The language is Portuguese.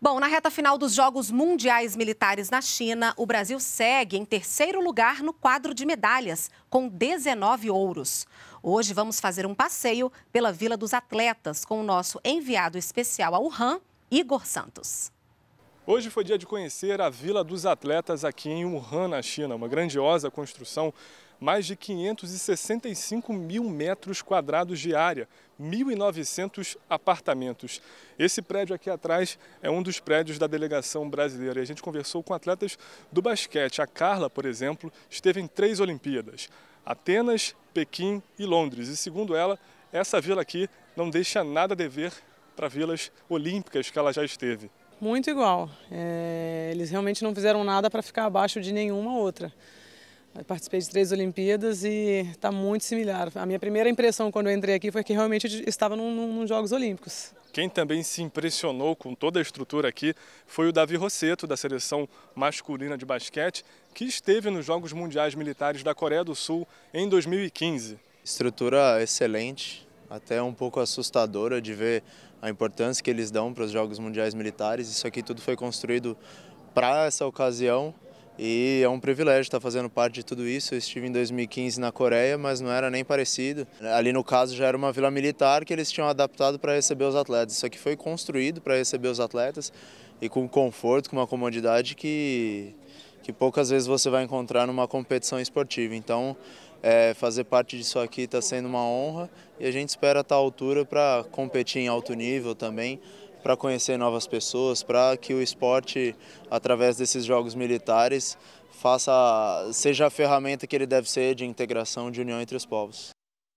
Bom, na reta final dos Jogos Mundiais Militares na China, o Brasil segue em terceiro lugar no quadro de medalhas, com 19 ouros. Hoje vamos fazer um passeio pela Vila dos Atletas com o nosso enviado especial a Wuhan, Igor Santos. Hoje foi dia de conhecer a Vila dos Atletas aqui em Wuhan, na China, uma grandiosa construção mais de 565 mil metros quadrados de área, 1.900 apartamentos. Esse prédio aqui atrás é um dos prédios da delegação brasileira. E a gente conversou com atletas do basquete. A Carla, por exemplo, esteve em três Olimpíadas: Atenas, Pequim e Londres. E segundo ela, essa vila aqui não deixa nada a dever para vilas olímpicas que ela já esteve. Muito igual. É, eles realmente não fizeram nada para ficar abaixo de nenhuma outra. Eu participei de três Olimpíadas e está muito similar. A minha primeira impressão quando eu entrei aqui foi que realmente estava num, num, num Jogos Olímpicos. Quem também se impressionou com toda a estrutura aqui foi o Davi Rosseto, da seleção masculina de basquete, que esteve nos Jogos Mundiais Militares da Coreia do Sul em 2015. Estrutura excelente, até um pouco assustadora de ver a importância que eles dão para os Jogos Mundiais Militares. Isso aqui tudo foi construído para essa ocasião e é um privilégio estar fazendo parte de tudo isso. Eu estive em 2015 na Coreia, mas não era nem parecido. Ali no caso já era uma vila militar que eles tinham adaptado para receber os atletas. Isso aqui foi construído para receber os atletas e com conforto, com uma comodidade que, que poucas vezes você vai encontrar numa competição esportiva. Então, é, fazer parte disso aqui está sendo uma honra e a gente espera estar à altura para competir em alto nível também para conhecer novas pessoas, para que o esporte, através desses jogos militares, faça seja a ferramenta que ele deve ser de integração, de união entre os povos.